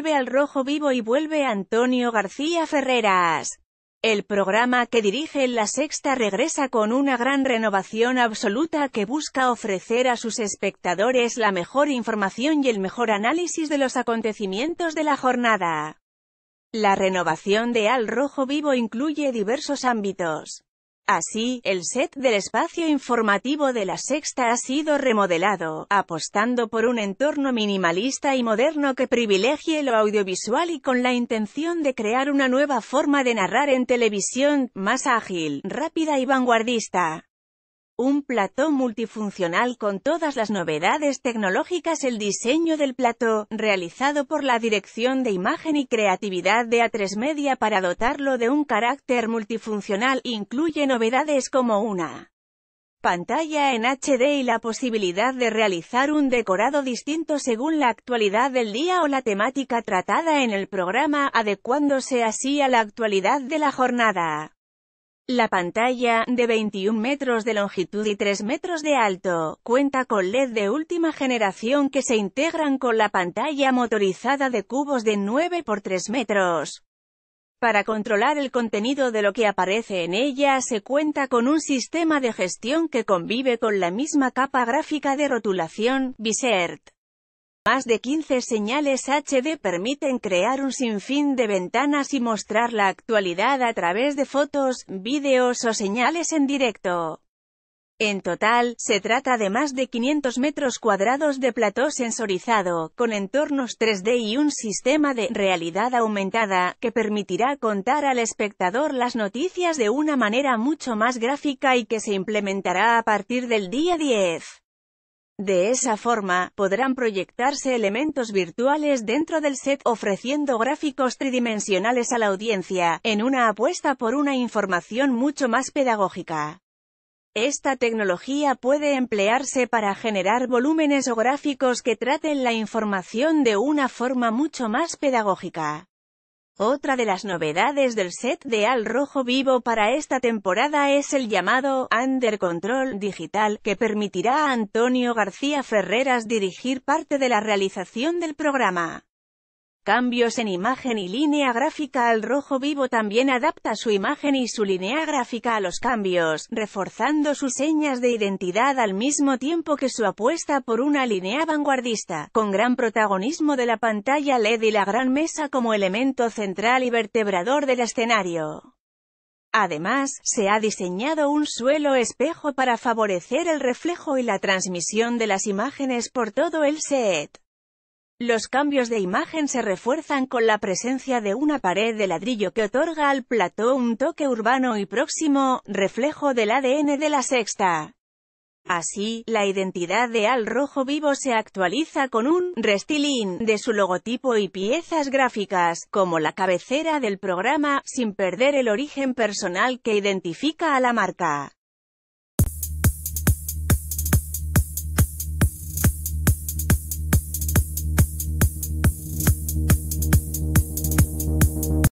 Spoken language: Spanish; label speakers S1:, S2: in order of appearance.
S1: vuelve al rojo vivo y vuelve Antonio García Ferreras. El programa que dirige en La Sexta regresa con una gran renovación absoluta que busca ofrecer a sus espectadores la mejor información y el mejor análisis de los acontecimientos de la jornada. La renovación de Al Rojo Vivo incluye diversos ámbitos. Así, el set del espacio informativo de la sexta ha sido remodelado, apostando por un entorno minimalista y moderno que privilegie lo audiovisual y con la intención de crear una nueva forma de narrar en televisión, más ágil, rápida y vanguardista. Un plató multifuncional con todas las novedades tecnológicas El diseño del plató, realizado por la Dirección de Imagen y Creatividad de A3 Media para dotarlo de un carácter multifuncional, incluye novedades como una pantalla en HD y la posibilidad de realizar un decorado distinto según la actualidad del día o la temática tratada en el programa, adecuándose así a la actualidad de la jornada. La pantalla, de 21 metros de longitud y 3 metros de alto, cuenta con LED de última generación que se integran con la pantalla motorizada de cubos de 9 por 3 metros. Para controlar el contenido de lo que aparece en ella se cuenta con un sistema de gestión que convive con la misma capa gráfica de rotulación, Bisert. Más de 15 señales HD permiten crear un sinfín de ventanas y mostrar la actualidad a través de fotos, vídeos o señales en directo. En total, se trata de más de 500 metros cuadrados de plató sensorizado, con entornos 3D y un sistema de realidad aumentada, que permitirá contar al espectador las noticias de una manera mucho más gráfica y que se implementará a partir del día 10. De esa forma, podrán proyectarse elementos virtuales dentro del set ofreciendo gráficos tridimensionales a la audiencia, en una apuesta por una información mucho más pedagógica. Esta tecnología puede emplearse para generar volúmenes o gráficos que traten la información de una forma mucho más pedagógica. Otra de las novedades del set de Al Rojo Vivo para esta temporada es el llamado Under Control Digital, que permitirá a Antonio García Ferreras dirigir parte de la realización del programa. Cambios en imagen y línea gráfica al rojo vivo también adapta su imagen y su línea gráfica a los cambios, reforzando sus señas de identidad al mismo tiempo que su apuesta por una línea vanguardista, con gran protagonismo de la pantalla LED y la gran mesa como elemento central y vertebrador del escenario. Además, se ha diseñado un suelo espejo para favorecer el reflejo y la transmisión de las imágenes por todo el set. Los cambios de imagen se refuerzan con la presencia de una pared de ladrillo que otorga al plató un toque urbano y próximo, reflejo del ADN de la sexta. Así, la identidad de Al Rojo Vivo se actualiza con un restilín de su logotipo y piezas gráficas, como la cabecera del programa, sin perder el origen personal que identifica a la marca.